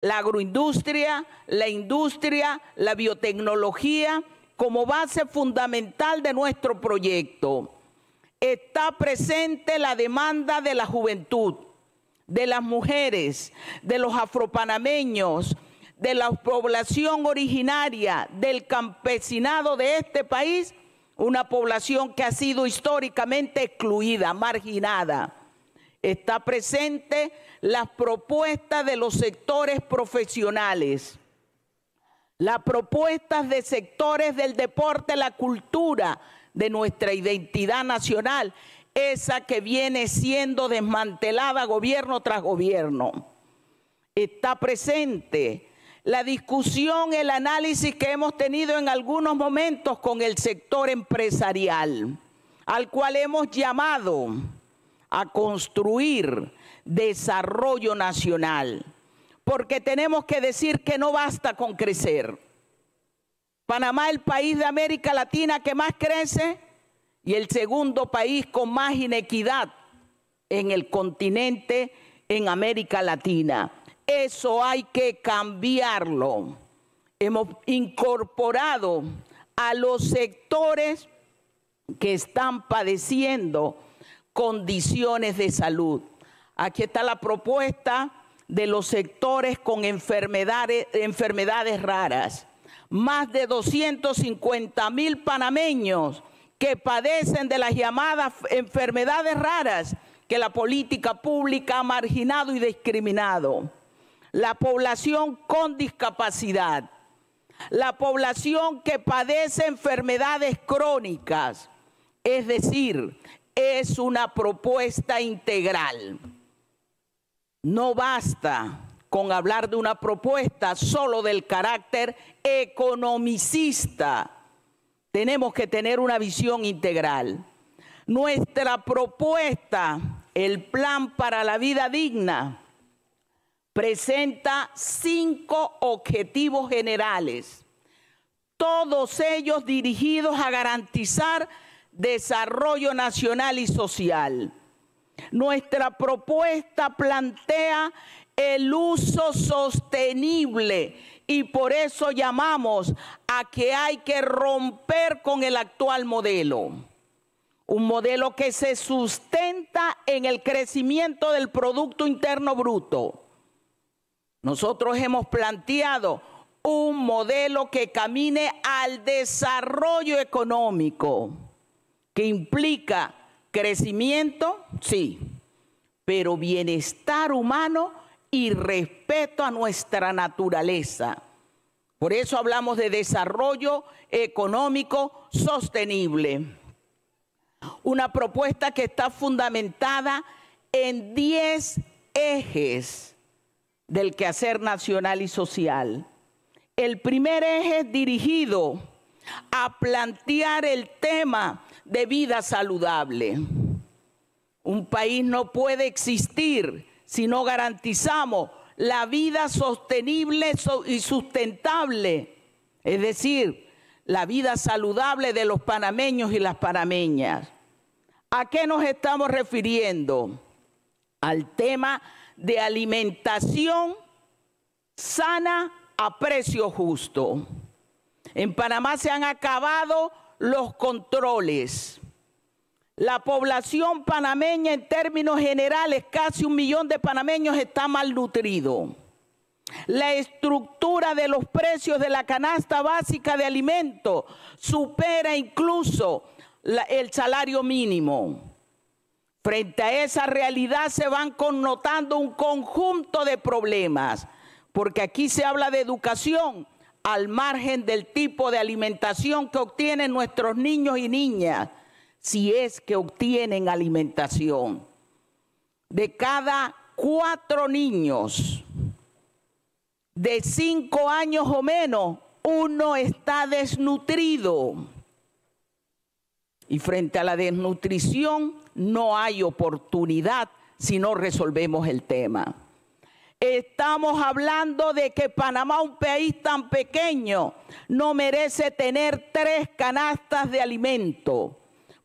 la agroindustria, la industria, la biotecnología como base fundamental de nuestro proyecto. Está presente la demanda de la juventud, de las mujeres, de los afropanameños, de la población originaria, del campesinado de este país, una población que ha sido históricamente excluida, marginada. Está presente las propuestas de los sectores profesionales, las propuestas de sectores del deporte, la cultura, de nuestra identidad nacional, esa que viene siendo desmantelada gobierno tras gobierno. Está presente la discusión, el análisis que hemos tenido en algunos momentos con el sector empresarial, al cual hemos llamado a construir desarrollo nacional, porque tenemos que decir que no basta con crecer. Panamá, es el país de América Latina que más crece y el segundo país con más inequidad en el continente, en América Latina. Eso hay que cambiarlo. Hemos incorporado a los sectores que están padeciendo condiciones de salud. Aquí está la propuesta de los sectores con enfermedades, enfermedades raras. Más de 250 mil panameños que padecen de las llamadas enfermedades raras que la política pública ha marginado y discriminado. La población con discapacidad, la población que padece enfermedades crónicas. Es decir, es una propuesta integral. No basta con hablar de una propuesta solo del carácter economicista. Tenemos que tener una visión integral. Nuestra propuesta, el Plan para la Vida Digna, presenta cinco objetivos generales, todos ellos dirigidos a garantizar desarrollo nacional y social. Nuestra propuesta plantea el uso sostenible y por eso llamamos a que hay que romper con el actual modelo. Un modelo que se sustenta en el crecimiento del Producto Interno Bruto. Nosotros hemos planteado un modelo que camine al desarrollo económico, que implica Crecimiento, sí, pero bienestar humano y respeto a nuestra naturaleza. Por eso hablamos de desarrollo económico sostenible. Una propuesta que está fundamentada en 10 ejes del quehacer nacional y social. El primer eje es dirigido a plantear el tema de vida saludable. Un país no puede existir si no garantizamos la vida sostenible y sustentable, es decir, la vida saludable de los panameños y las panameñas. ¿A qué nos estamos refiriendo? Al tema de alimentación sana a precio justo. En Panamá se han acabado los controles. La población panameña en términos generales, casi un millón de panameños está malnutrido. La estructura de los precios de la canasta básica de alimentos supera incluso el salario mínimo. Frente a esa realidad se van connotando un conjunto de problemas, porque aquí se habla de educación, al margen del tipo de alimentación que obtienen nuestros niños y niñas, si es que obtienen alimentación. De cada cuatro niños de cinco años o menos, uno está desnutrido. Y frente a la desnutrición no hay oportunidad si no resolvemos el tema. Estamos hablando de que Panamá, un país tan pequeño, no merece tener tres canastas de alimento,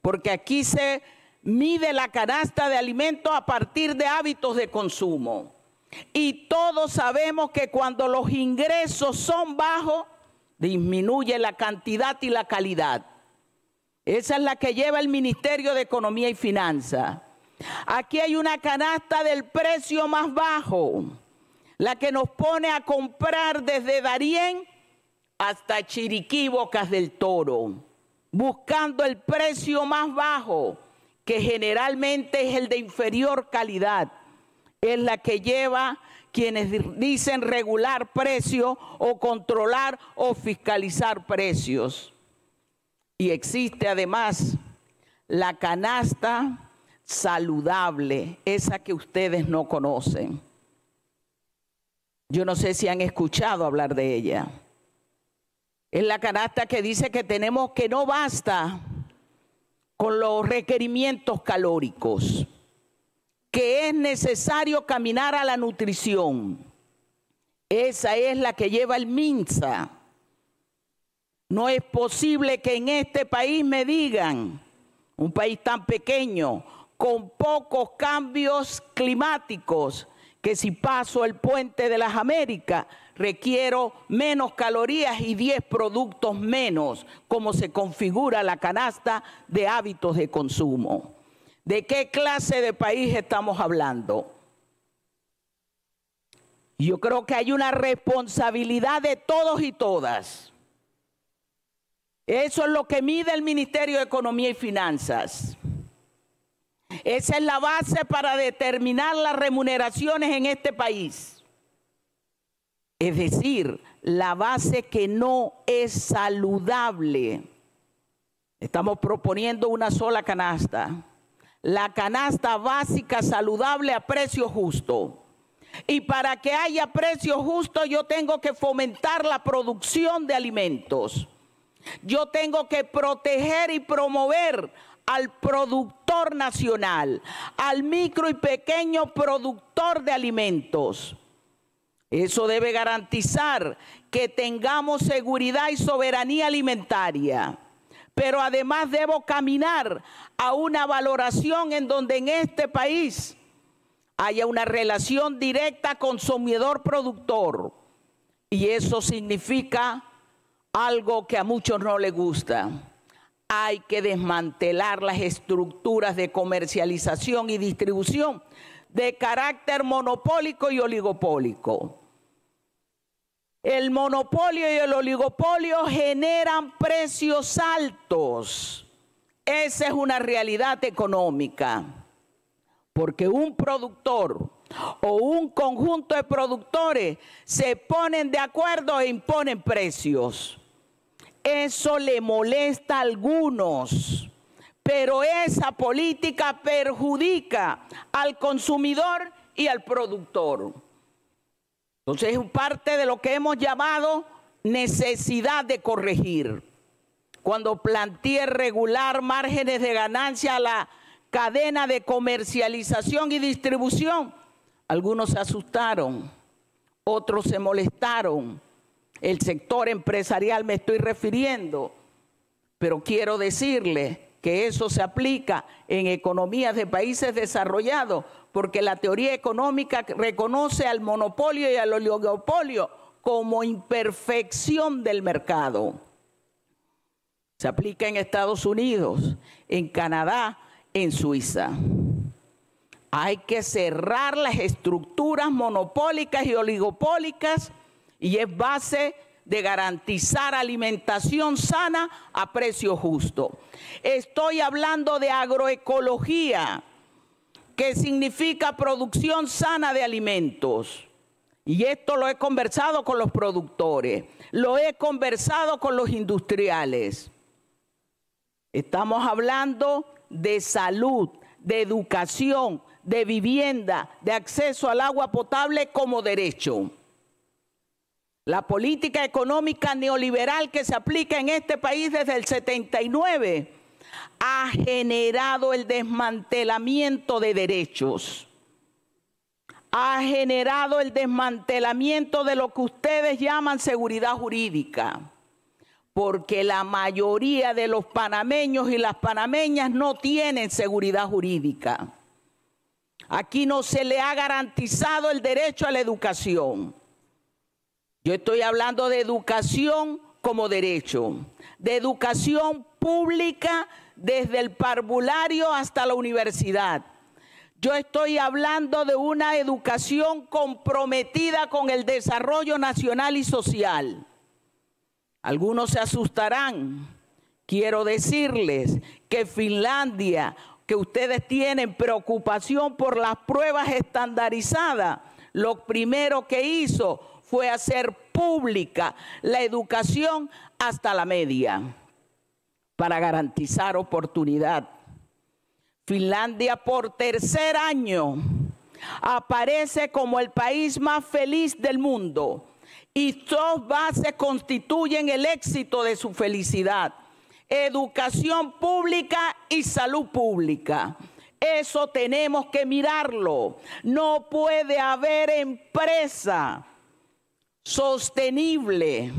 porque aquí se mide la canasta de alimento a partir de hábitos de consumo. Y todos sabemos que cuando los ingresos son bajos, disminuye la cantidad y la calidad. Esa es la que lleva el Ministerio de Economía y Finanzas. Aquí hay una canasta del precio más bajo la que nos pone a comprar desde Darién hasta Chiriquí, Bocas del Toro, buscando el precio más bajo, que generalmente es el de inferior calidad. Es la que lleva quienes dicen regular precios o controlar o fiscalizar precios. Y existe además la canasta saludable, esa que ustedes no conocen. Yo no sé si han escuchado hablar de ella. Es la canasta que dice que tenemos que no basta con los requerimientos calóricos, que es necesario caminar a la nutrición. Esa es la que lleva el MINSA. No es posible que en este país me digan, un país tan pequeño, con pocos cambios climáticos, que si paso el puente de las Américas requiero menos calorías y 10 productos menos, como se configura la canasta de hábitos de consumo. ¿De qué clase de país estamos hablando? Yo creo que hay una responsabilidad de todos y todas. Eso es lo que mide el Ministerio de Economía y Finanzas. Esa es la base para determinar las remuneraciones en este país. Es decir, la base que no es saludable. Estamos proponiendo una sola canasta. La canasta básica saludable a precio justo. Y para que haya precio justo yo tengo que fomentar la producción de alimentos. Yo tengo que proteger y promover al productor nacional, al micro y pequeño productor de alimentos. Eso debe garantizar que tengamos seguridad y soberanía alimentaria. Pero además debo caminar a una valoración en donde en este país haya una relación directa consumidor-productor. Y eso significa algo que a muchos no les gusta hay que desmantelar las estructuras de comercialización y distribución de carácter monopólico y oligopólico. El monopolio y el oligopolio generan precios altos. Esa es una realidad económica. Porque un productor o un conjunto de productores se ponen de acuerdo e imponen precios. Eso le molesta a algunos, pero esa política perjudica al consumidor y al productor. Entonces es parte de lo que hemos llamado necesidad de corregir. Cuando planteé regular márgenes de ganancia a la cadena de comercialización y distribución, algunos se asustaron, otros se molestaron, el sector empresarial me estoy refiriendo, pero quiero decirle que eso se aplica en economías de países desarrollados, porque la teoría económica reconoce al monopolio y al oligopolio como imperfección del mercado. Se aplica en Estados Unidos, en Canadá, en Suiza. Hay que cerrar las estructuras monopólicas y oligopólicas y es base de garantizar alimentación sana a precio justo. Estoy hablando de agroecología, que significa producción sana de alimentos. Y esto lo he conversado con los productores, lo he conversado con los industriales. Estamos hablando de salud, de educación, de vivienda, de acceso al agua potable como derecho. La política económica neoliberal que se aplica en este país desde el 79 ha generado el desmantelamiento de derechos, ha generado el desmantelamiento de lo que ustedes llaman seguridad jurídica, porque la mayoría de los panameños y las panameñas no tienen seguridad jurídica. Aquí no se le ha garantizado el derecho a la educación yo estoy hablando de educación como derecho, de educación pública desde el parvulario hasta la universidad. Yo estoy hablando de una educación comprometida con el desarrollo nacional y social. Algunos se asustarán. Quiero decirles que Finlandia, que ustedes tienen preocupación por las pruebas estandarizadas, lo primero que hizo fue hacer pública la educación hasta la media para garantizar oportunidad. Finlandia por tercer año aparece como el país más feliz del mundo y dos bases constituyen el éxito de su felicidad. Educación pública y salud pública. Eso tenemos que mirarlo. No puede haber empresa sostenible.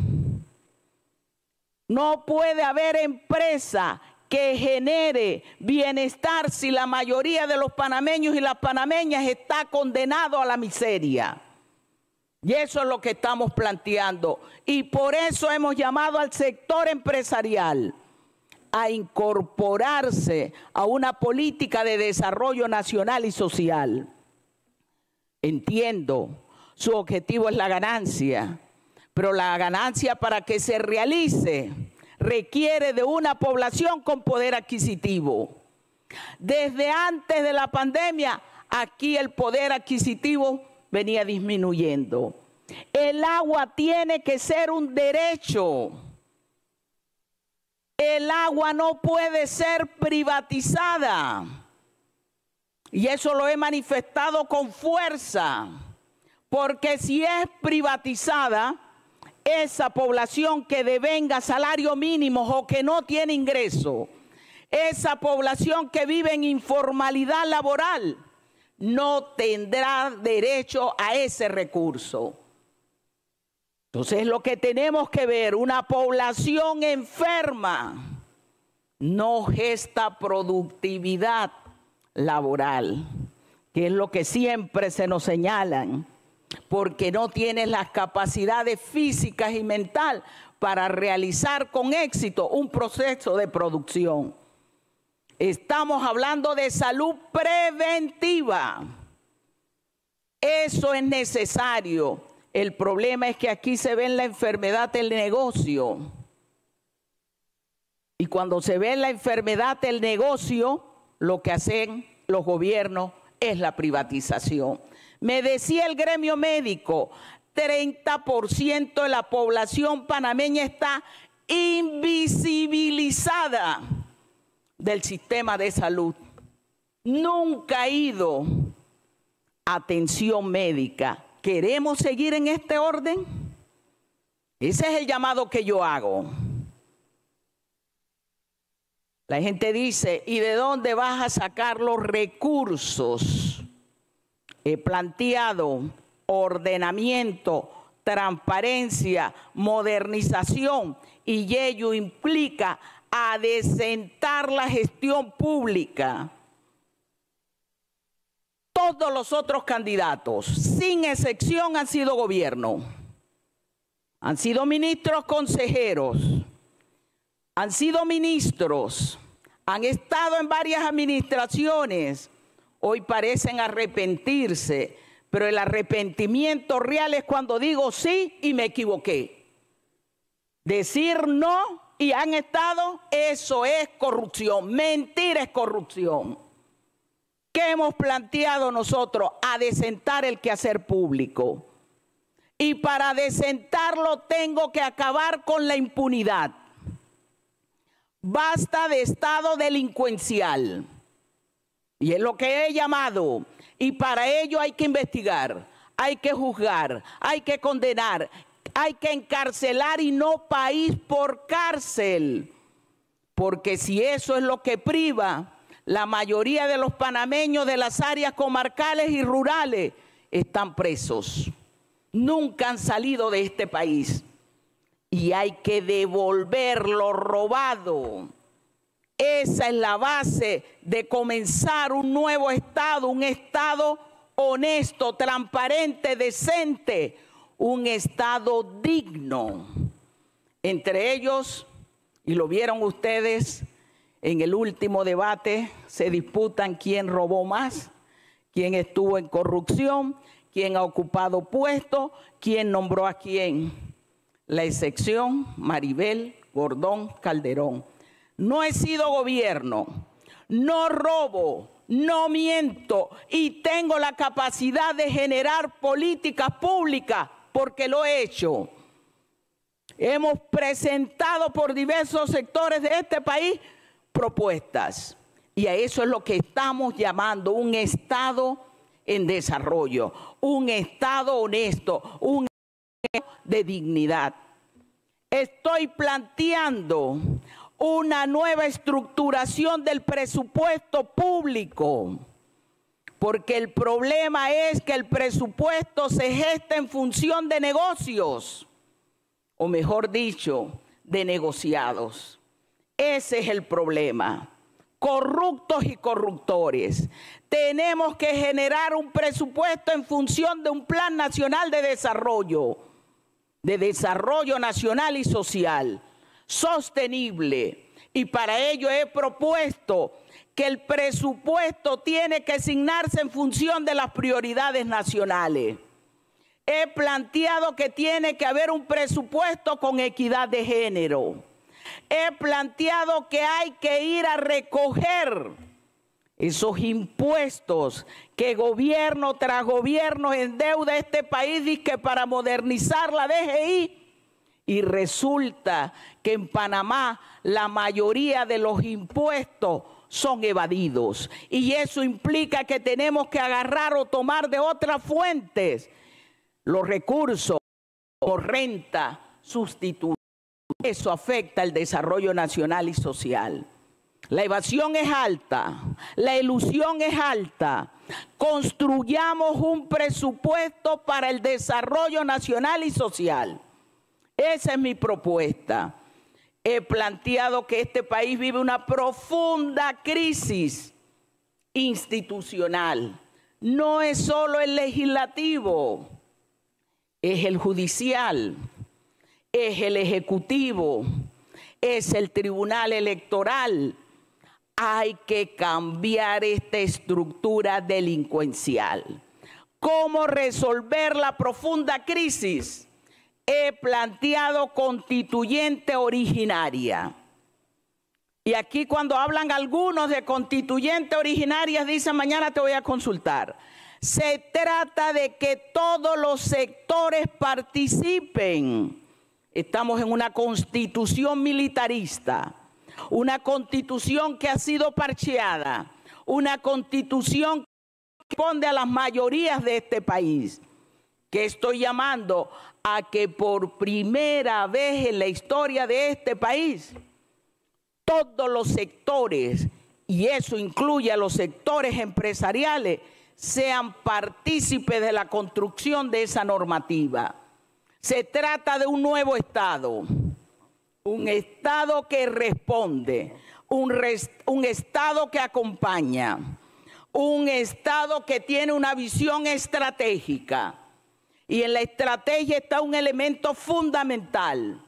No puede haber empresa que genere bienestar si la mayoría de los panameños y las panameñas está condenado a la miseria. Y eso es lo que estamos planteando. Y por eso hemos llamado al sector empresarial a incorporarse a una política de desarrollo nacional y social. Entiendo su objetivo es la ganancia, pero la ganancia para que se realice requiere de una población con poder adquisitivo. Desde antes de la pandemia, aquí el poder adquisitivo venía disminuyendo. El agua tiene que ser un derecho. El agua no puede ser privatizada. Y eso lo he manifestado con fuerza. Porque si es privatizada, esa población que devenga salario mínimo o que no tiene ingreso, esa población que vive en informalidad laboral, no tendrá derecho a ese recurso. Entonces lo que tenemos que ver, una población enferma no gesta productividad laboral, que es lo que siempre se nos señalan porque no tienes las capacidades físicas y mental para realizar con éxito un proceso de producción. Estamos hablando de salud preventiva. Eso es necesario. El problema es que aquí se ve en la enfermedad del negocio. Y cuando se ve en la enfermedad del negocio, lo que hacen los gobiernos es la privatización. Me decía el gremio médico, 30% de la población panameña está invisibilizada del sistema de salud. Nunca ha ido atención médica. ¿Queremos seguir en este orden? Ese es el llamado que yo hago. La gente dice, ¿y de dónde vas a sacar los recursos? ...he eh, planteado ordenamiento, transparencia, modernización y ello implica adecentar la gestión pública. Todos los otros candidatos, sin excepción, han sido gobierno, han sido ministros, consejeros, han sido ministros, han estado en varias administraciones, Hoy parecen arrepentirse, pero el arrepentimiento real es cuando digo sí y me equivoqué. Decir no y han estado, eso es corrupción. Mentir es corrupción. ¿Qué hemos planteado nosotros? Adesentar el quehacer público. Y para desentarlo tengo que acabar con la impunidad. Basta de estado delincuencial. Y es lo que he llamado. Y para ello hay que investigar, hay que juzgar, hay que condenar, hay que encarcelar y no país por cárcel. Porque si eso es lo que priva la mayoría de los panameños de las áreas comarcales y rurales, están presos. Nunca han salido de este país. Y hay que devolver lo robado. Esa es la base de comenzar un nuevo Estado, un Estado honesto, transparente, decente, un Estado digno. Entre ellos, y lo vieron ustedes en el último debate, se disputan quién robó más, quién estuvo en corrupción, quién ha ocupado puesto, quién nombró a quién. La excepción, Maribel Gordón Calderón no he sido gobierno, no robo, no miento y tengo la capacidad de generar políticas públicas porque lo he hecho. Hemos presentado por diversos sectores de este país propuestas y a eso es lo que estamos llamando un Estado en desarrollo, un Estado honesto, un Estado de dignidad. Estoy planteando una nueva estructuración del presupuesto público, porque el problema es que el presupuesto se gesta en función de negocios, o mejor dicho, de negociados. Ese es el problema. Corruptos y corruptores. Tenemos que generar un presupuesto en función de un plan nacional de desarrollo, de desarrollo nacional y social sostenible. Y para ello he propuesto que el presupuesto tiene que asignarse en función de las prioridades nacionales. He planteado que tiene que haber un presupuesto con equidad de género. He planteado que hay que ir a recoger esos impuestos que gobierno tras gobierno endeuda este país y que para modernizar la DGI y resulta que en Panamá la mayoría de los impuestos son evadidos. Y eso implica que tenemos que agarrar o tomar de otras fuentes los recursos o renta sustitutiva. Eso afecta el desarrollo nacional y social. La evasión es alta, la ilusión es alta. Construyamos un presupuesto para el desarrollo nacional y social. Esa es mi propuesta he planteado que este país vive una profunda crisis institucional. No es solo el legislativo, es el judicial, es el ejecutivo, es el tribunal electoral. Hay que cambiar esta estructura delincuencial. ¿Cómo resolver la profunda crisis? he planteado constituyente originaria. Y aquí cuando hablan algunos de constituyente originaria, dicen mañana te voy a consultar. Se trata de que todos los sectores participen. Estamos en una constitución militarista, una constitución que ha sido parcheada, una constitución que responde a las mayorías de este país, que estoy llamando a que por primera vez en la historia de este país, todos los sectores, y eso incluye a los sectores empresariales, sean partícipes de la construcción de esa normativa. Se trata de un nuevo Estado, un Estado que responde, un, Estado que acompaña, un Estado que tiene una visión estratégica y en la estrategia está un elemento fundamental.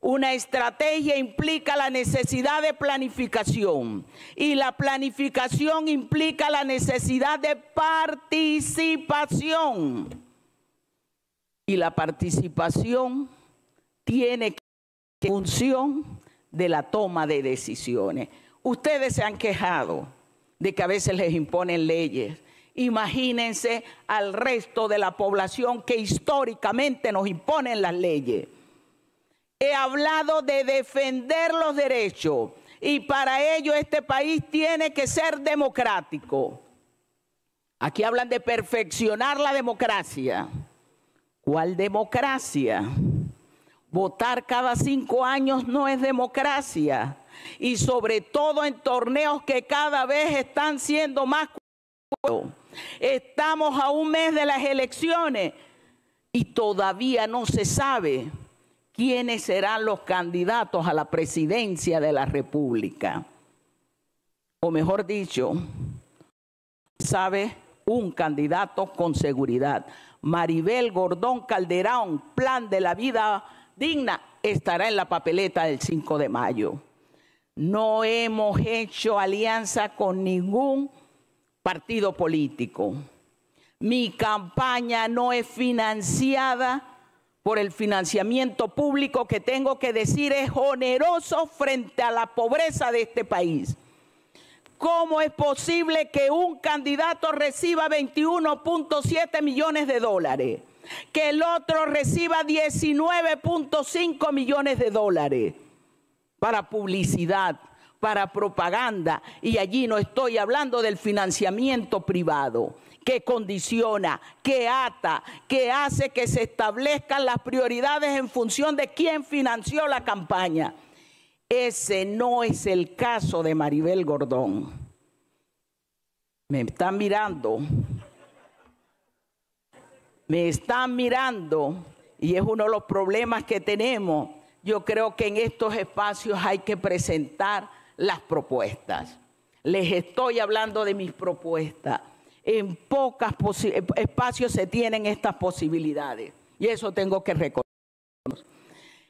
Una estrategia implica la necesidad de planificación y la planificación implica la necesidad de participación. Y la participación tiene que función de la toma de decisiones. Ustedes se han quejado de que a veces les imponen leyes, Imagínense al resto de la población que históricamente nos imponen las leyes. He hablado de defender los derechos y para ello este país tiene que ser democrático. Aquí hablan de perfeccionar la democracia. ¿Cuál democracia? Votar cada cinco años no es democracia. Y sobre todo en torneos que cada vez están siendo más... Estamos a un mes de las elecciones y todavía no se sabe quiénes serán los candidatos a la presidencia de la República. O mejor dicho, sabe un candidato con seguridad. Maribel Gordón Calderón, plan de la vida digna, estará en la papeleta del 5 de mayo. No hemos hecho alianza con ningún partido político. Mi campaña no es financiada por el financiamiento público que tengo que decir es oneroso frente a la pobreza de este país. ¿Cómo es posible que un candidato reciba 21.7 millones de dólares? Que el otro reciba 19.5 millones de dólares para publicidad para propaganda. Y allí no estoy hablando del financiamiento privado que condiciona, que ata, que hace que se establezcan las prioridades en función de quién financió la campaña. Ese no es el caso de Maribel Gordón. Me están mirando. Me están mirando. Y es uno de los problemas que tenemos. Yo creo que en estos espacios hay que presentar las propuestas. Les estoy hablando de mis propuestas. En pocos eh, espacios se tienen estas posibilidades. Y eso tengo que recordarlos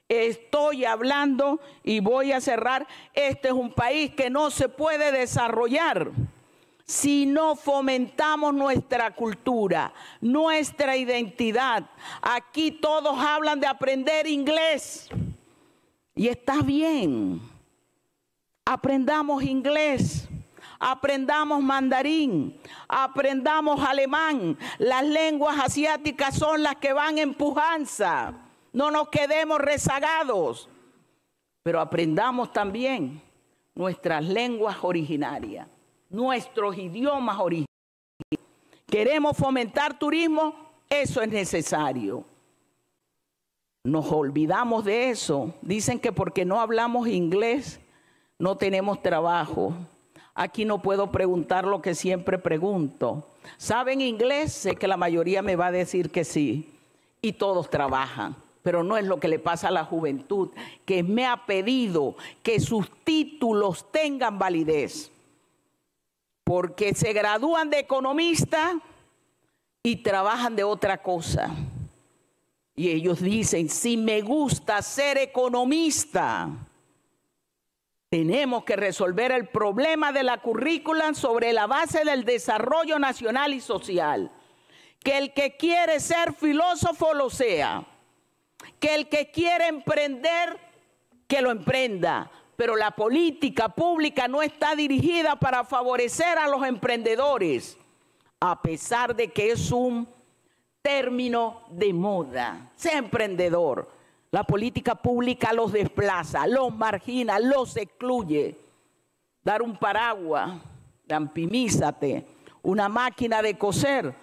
Estoy hablando y voy a cerrar. Este es un país que no se puede desarrollar si no fomentamos nuestra cultura, nuestra identidad. Aquí todos hablan de aprender inglés. Y está bien aprendamos inglés, aprendamos mandarín, aprendamos alemán. Las lenguas asiáticas son las que van en pujanza. No nos quedemos rezagados, pero aprendamos también nuestras lenguas originarias, nuestros idiomas originarios. Queremos fomentar turismo, eso es necesario. Nos olvidamos de eso. Dicen que porque no hablamos inglés, no tenemos trabajo. Aquí no puedo preguntar lo que siempre pregunto. ¿Saben inglés? Sé que la mayoría me va a decir que sí. Y todos trabajan. Pero no es lo que le pasa a la juventud, que me ha pedido que sus títulos tengan validez. Porque se gradúan de economista y trabajan de otra cosa. Y ellos dicen, si me gusta ser economista, tenemos que resolver el problema de la currícula sobre la base del desarrollo nacional y social. Que el que quiere ser filósofo lo sea. Que el que quiere emprender, que lo emprenda. Pero la política pública no está dirigida para favorecer a los emprendedores, a pesar de que es un término de moda. Sea emprendedor la política pública los desplaza, los margina, los excluye. Dar un paraguas, lampimízate, una máquina de coser,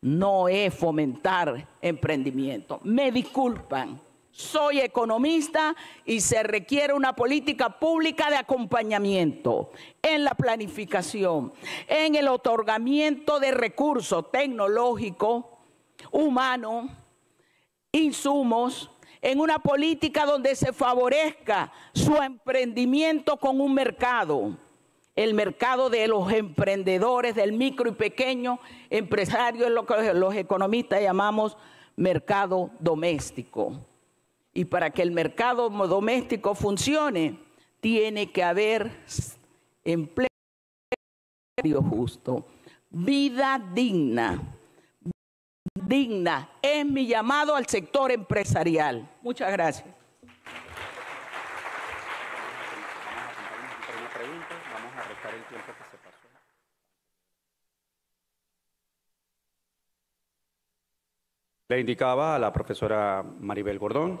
no es fomentar emprendimiento. Me disculpan, soy economista y se requiere una política pública de acompañamiento en la planificación, en el otorgamiento de recursos tecnológicos, humanos, insumos, en una política donde se favorezca su emprendimiento con un mercado, el mercado de los emprendedores, del micro y pequeño empresario, es lo que los economistas llamamos mercado doméstico. Y para que el mercado doméstico funcione, tiene que haber empleo justo, vida digna, digna. Es mi llamado al sector empresarial. Muchas gracias. Le indicaba a la profesora Maribel Gordón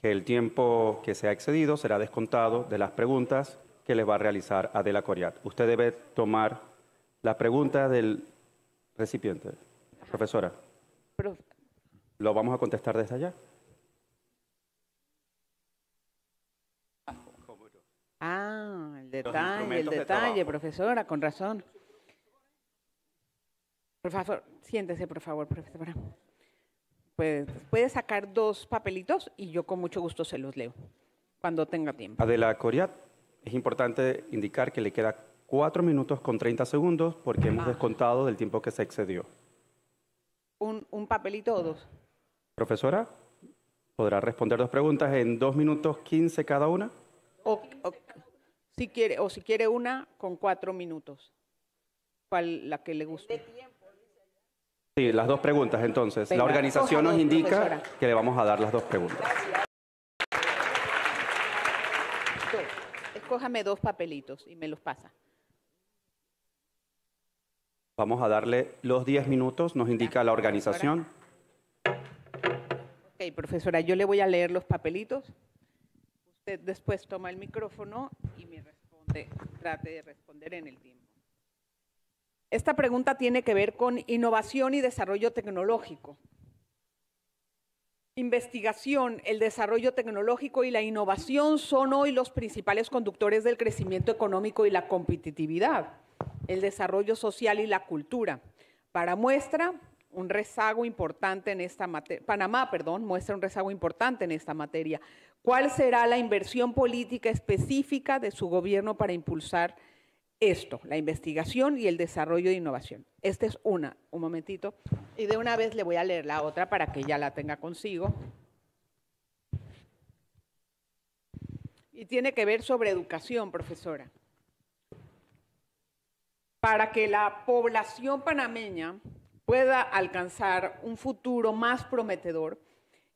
que el tiempo que se ha excedido será descontado de las preguntas que les va a realizar Adela Coriat. Usted debe tomar la pregunta del recipiente. Profesora, lo vamos a contestar desde allá. Ah, el detalle, el detalle, profesora, con razón. Por favor, siéntese, por favor, profesora. Puede, puede sacar dos papelitos y yo con mucho gusto se los leo cuando tenga tiempo. Adela Coriat, es importante indicar que le queda cuatro minutos con 30 segundos porque hemos ah. descontado del tiempo que se excedió. ¿Un, un papelito o dos? Profesora, podrá responder dos preguntas en dos minutos 15 cada una. O, si quiere, o si quiere una con cuatro minutos, cual la que le guste. Sí, las dos preguntas entonces. la organización nos indica que le vamos a dar las dos preguntas. Escójame dos papelitos y me los pasa. Vamos a darle los diez minutos, nos indica la organización. Ok, profesora, yo le voy a leer los papelitos. Este, después toma el micrófono y me responde, trate de responder en el tiempo. Esta pregunta tiene que ver con innovación y desarrollo tecnológico. Investigación, el desarrollo tecnológico y la innovación son hoy los principales conductores del crecimiento económico y la competitividad, el desarrollo social y la cultura. Para muestra, un rezago importante en esta materia, Panamá, perdón, muestra un rezago importante en esta materia. ¿Cuál será la inversión política específica de su gobierno para impulsar esto, la investigación y el desarrollo de innovación? Esta es una, un momentito. Y de una vez le voy a leer la otra para que ya la tenga consigo. Y tiene que ver sobre educación, profesora. Para que la población panameña pueda alcanzar un futuro más prometedor,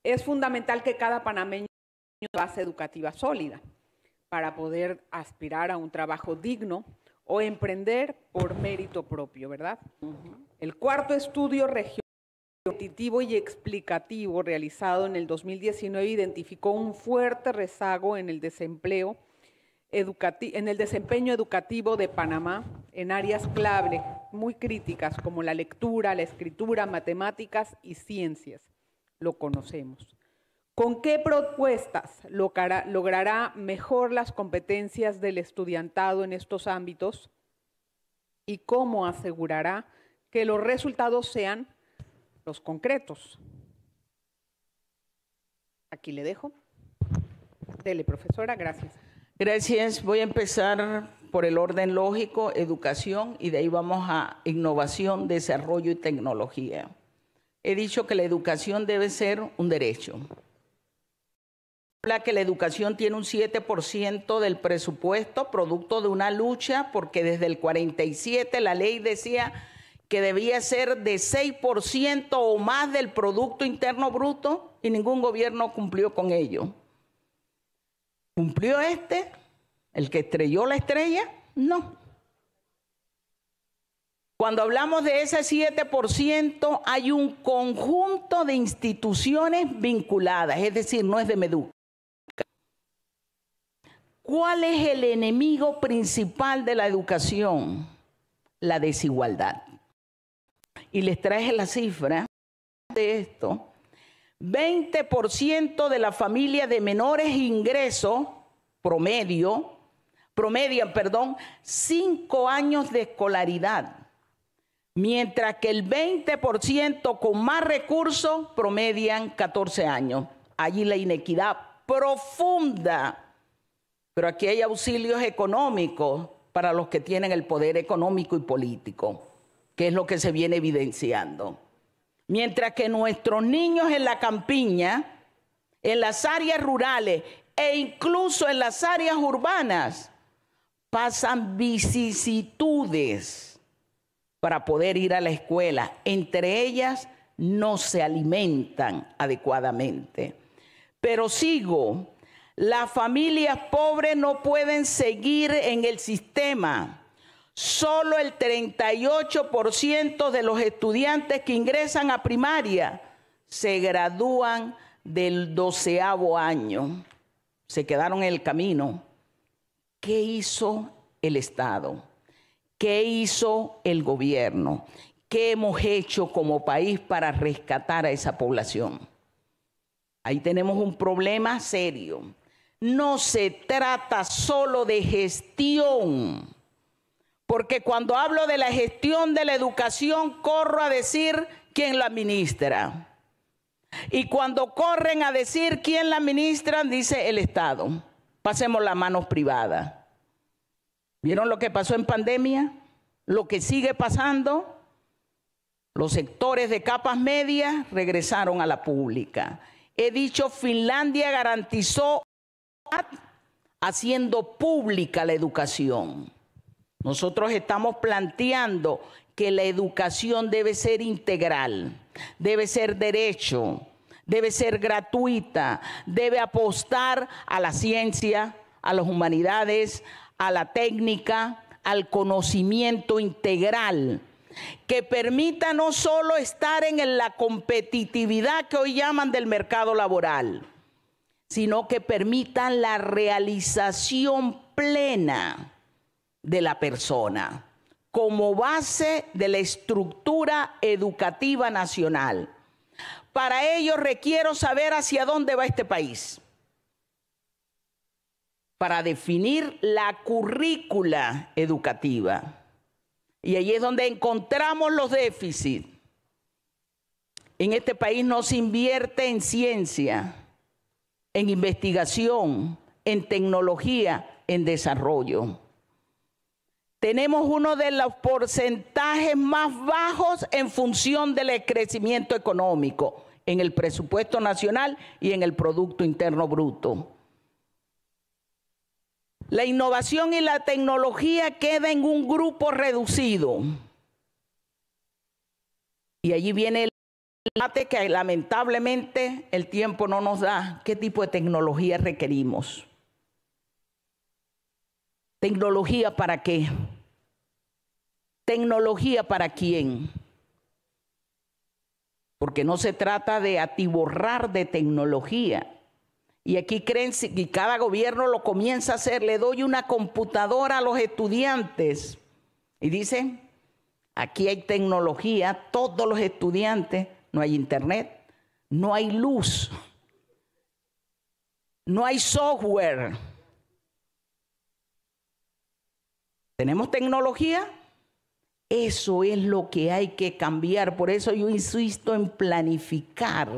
es fundamental que cada panameño base educativa sólida para poder aspirar a un trabajo digno o emprender por mérito propio, ¿verdad? El cuarto estudio regional competitivo y explicativo realizado en el 2019 identificó un fuerte rezago en el desempleo en el desempeño educativo de Panamá en áreas clave muy críticas como la lectura, la escritura, matemáticas y ciencias. Lo conocemos. ¿Con qué propuestas logrará mejor las competencias del estudiantado en estos ámbitos? ¿Y cómo asegurará que los resultados sean los concretos? Aquí le dejo. Teleprofesora, gracias. Gracias. Voy a empezar por el orden lógico, educación, y de ahí vamos a innovación, desarrollo y tecnología. He dicho que la educación debe ser un derecho habla que la educación tiene un 7% del presupuesto, producto de una lucha, porque desde el 47 la ley decía que debía ser de 6% o más del Producto Interno Bruto y ningún gobierno cumplió con ello. ¿Cumplió este? ¿El que estrelló la estrella? No. Cuando hablamos de ese 7%, hay un conjunto de instituciones vinculadas, es decir, no es de Meduc. ¿Cuál es el enemigo principal de la educación? La desigualdad. Y les traje la cifra de esto. 20% de la familia de menores ingresos promedio, promedian, perdón, 5 años de escolaridad, mientras que el 20% con más recursos promedian 14 años. Allí la inequidad profunda pero aquí hay auxilios económicos para los que tienen el poder económico y político, que es lo que se viene evidenciando. Mientras que nuestros niños en la campiña, en las áreas rurales e incluso en las áreas urbanas, pasan vicisitudes para poder ir a la escuela. Entre ellas no se alimentan adecuadamente. Pero sigo las familias pobres no pueden seguir en el sistema. Solo el 38% de los estudiantes que ingresan a primaria se gradúan del doceavo año. Se quedaron en el camino. ¿Qué hizo el Estado? ¿Qué hizo el gobierno? ¿Qué hemos hecho como país para rescatar a esa población? Ahí tenemos un problema serio no se trata solo de gestión, porque cuando hablo de la gestión de la educación, corro a decir quién la administra. Y cuando corren a decir quién la administra, dice el Estado. Pasemos las manos privadas. ¿Vieron lo que pasó en pandemia? Lo que sigue pasando. Los sectores de capas medias regresaron a la pública. He dicho, Finlandia garantizó haciendo pública la educación. Nosotros estamos planteando que la educación debe ser integral, debe ser derecho, debe ser gratuita, debe apostar a la ciencia, a las humanidades, a la técnica, al conocimiento integral, que permita no solo estar en la competitividad que hoy llaman del mercado laboral, sino que permitan la realización plena de la persona como base de la estructura educativa nacional. Para ello requiero saber hacia dónde va este país, para definir la currícula educativa. Y ahí es donde encontramos los déficits. En este país no se invierte en ciencia, en investigación, en tecnología, en desarrollo. Tenemos uno de los porcentajes más bajos en función del crecimiento económico en el presupuesto nacional y en el Producto Interno Bruto. La innovación y la tecnología queda en un grupo reducido. Y allí viene el. Fíjate que lamentablemente el tiempo no nos da qué tipo de tecnología requerimos. ¿Tecnología para qué? ¿Tecnología para quién? Porque no se trata de atiborrar de tecnología. Y aquí creen, y cada gobierno lo comienza a hacer, le doy una computadora a los estudiantes. Y dicen, aquí hay tecnología, todos los estudiantes no hay internet, no hay luz, no hay software. ¿Tenemos tecnología? Eso es lo que hay que cambiar. Por eso yo insisto en planificar.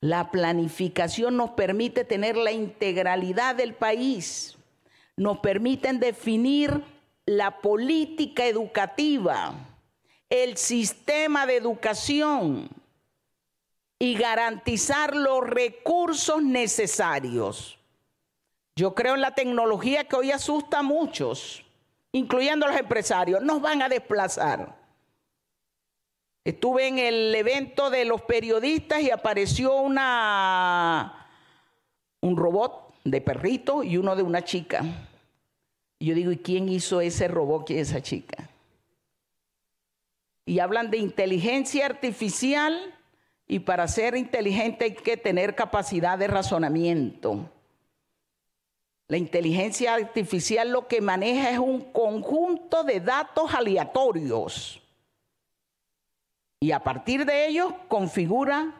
La planificación nos permite tener la integralidad del país. Nos permiten definir la política educativa el sistema de educación y garantizar los recursos necesarios. Yo creo en la tecnología que hoy asusta a muchos, incluyendo a los empresarios. Nos van a desplazar. Estuve en el evento de los periodistas y apareció una un robot de perrito y uno de una chica. Y yo digo, ¿y quién hizo ese robot y esa chica? y hablan de inteligencia artificial y para ser inteligente hay que tener capacidad de razonamiento. La inteligencia artificial lo que maneja es un conjunto de datos aleatorios y a partir de ellos configura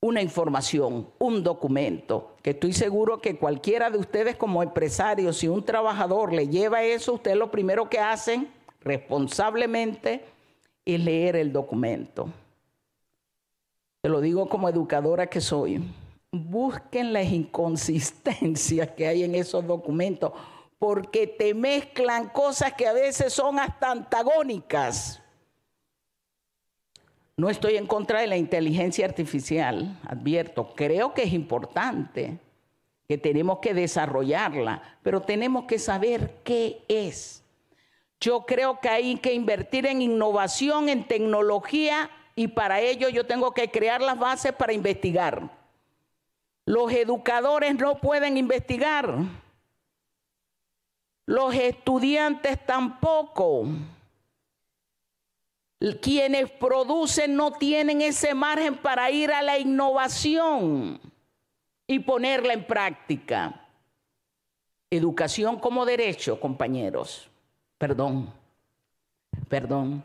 una información, un documento, que estoy seguro que cualquiera de ustedes como empresario, si un trabajador le lleva eso, usted lo primero que hacen responsablemente y leer el documento. Te lo digo como educadora que soy. Busquen las inconsistencias que hay en esos documentos, porque te mezclan cosas que a veces son hasta antagónicas. No estoy en contra de la inteligencia artificial, advierto, creo que es importante, que tenemos que desarrollarla, pero tenemos que saber qué es yo creo que hay que invertir en innovación, en tecnología, y para ello yo tengo que crear las bases para investigar. Los educadores no pueden investigar. Los estudiantes tampoco. Quienes producen no tienen ese margen para ir a la innovación y ponerla en práctica. Educación como derecho, compañeros perdón, perdón.